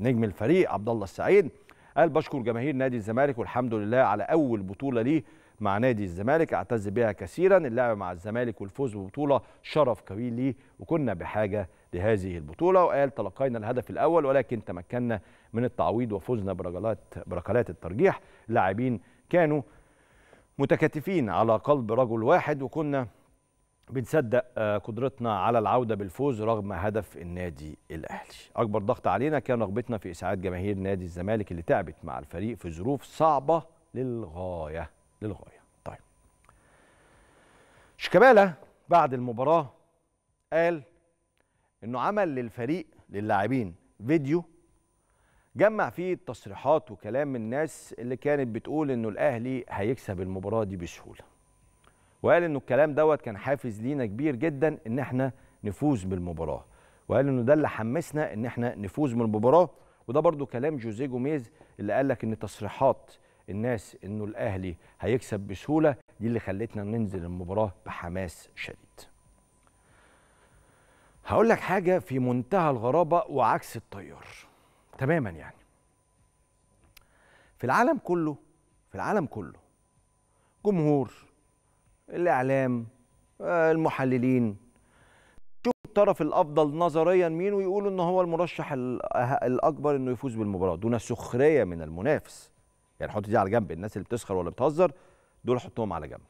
نجم الفريق عبد الله السعيد قال بشكر جماهير نادي الزمالك والحمد لله على اول بطوله ليه مع نادي الزمالك اعتز بها كثيرا اللعب مع الزمالك والفوز ببطوله شرف كبير ليه وكنا بحاجه لهذه البطوله وقال تلقينا الهدف الاول ولكن تمكنا من التعويض وفزنا برجلات بركلات الترجيح لاعبين كانوا متكاتفين على قلب رجل واحد وكنا بنصدق آه، قدرتنا على العودة بالفوز رغم هدف النادي الأهلي أكبر ضغط علينا كان رغبتنا في إسعاد جماهير نادي الزمالك اللي تعبت مع الفريق في ظروف صعبة للغاية للغاية طيب شيكابالا بعد المباراة قال إنه عمل للفريق للاعبين فيديو جمع فيه تصريحات وكلام من الناس اللي كانت بتقول إنه الأهلي هيكسب المباراة دي بسهولة وقال انه الكلام دوت كان حافز لينا كبير جدا ان احنا نفوز بالمباراه وقال انه ده اللي حمسنا ان احنا نفوز بالمباراه وده برضو كلام جوزيه جوميز اللي قال لك ان تصريحات الناس انه الاهلي هيكسب بسهوله دي اللي خلتنا ننزل المباراه بحماس شديد هقول لك حاجه في منتهى الغرابه وعكس التيار تماما يعني في العالم كله في العالم كله جمهور الاعلام آه، المحللين شوف الطرف الافضل نظريا مين ويقولوا ان هو المرشح أه-، الاكبر انه يفوز بالمباراه دون سخريه من المنافس يعني حط دي على جنب الناس اللي بتسخر ولا بتهزر دول حطهم على جنب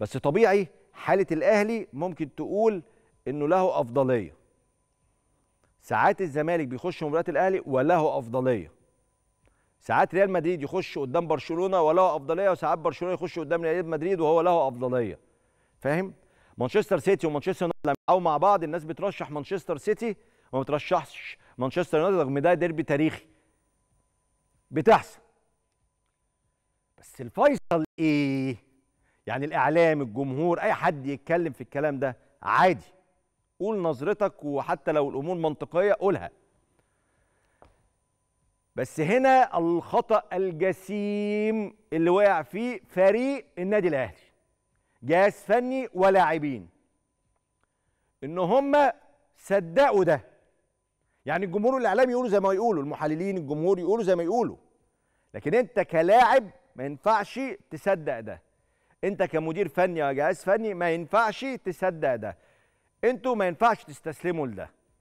بس طبيعي حاله الاهلي ممكن تقول انه له افضليه ساعات الزمالك بيخش مباريات الاهلي وله افضليه ساعات ريال مدريد يخش قدام برشلونه وله افضليه وساعات برشلونه يخش قدام ريال مدريد وهو له افضليه فاهم مانشستر سيتي ومانشستر يونايتد او مع بعض الناس بترشح مانشستر سيتي وما بترشحش مانشستر يونايتد رغم ده ديربي تاريخي بتحصل بس الفيصل ايه يعني الاعلام الجمهور اي حد يتكلم في الكلام ده عادي قول نظرتك وحتى لو الامور منطقيه قولها بس هنا الخطأ الجسيم اللي وقع فيه فريق النادي الأهلي جهاز فني ولاعبين إن هم صدقوا ده يعني الجمهور الاعلامي يقولوا زي ما يقولوا المحللين الجمهور يقولوا زي ما يقولوا لكن أنت كلاعب ما ينفعش تصدق ده أنت كمدير فني أو جهاز فني ما ينفعش تصدق ده أنتوا ما ينفعش تستسلموا لده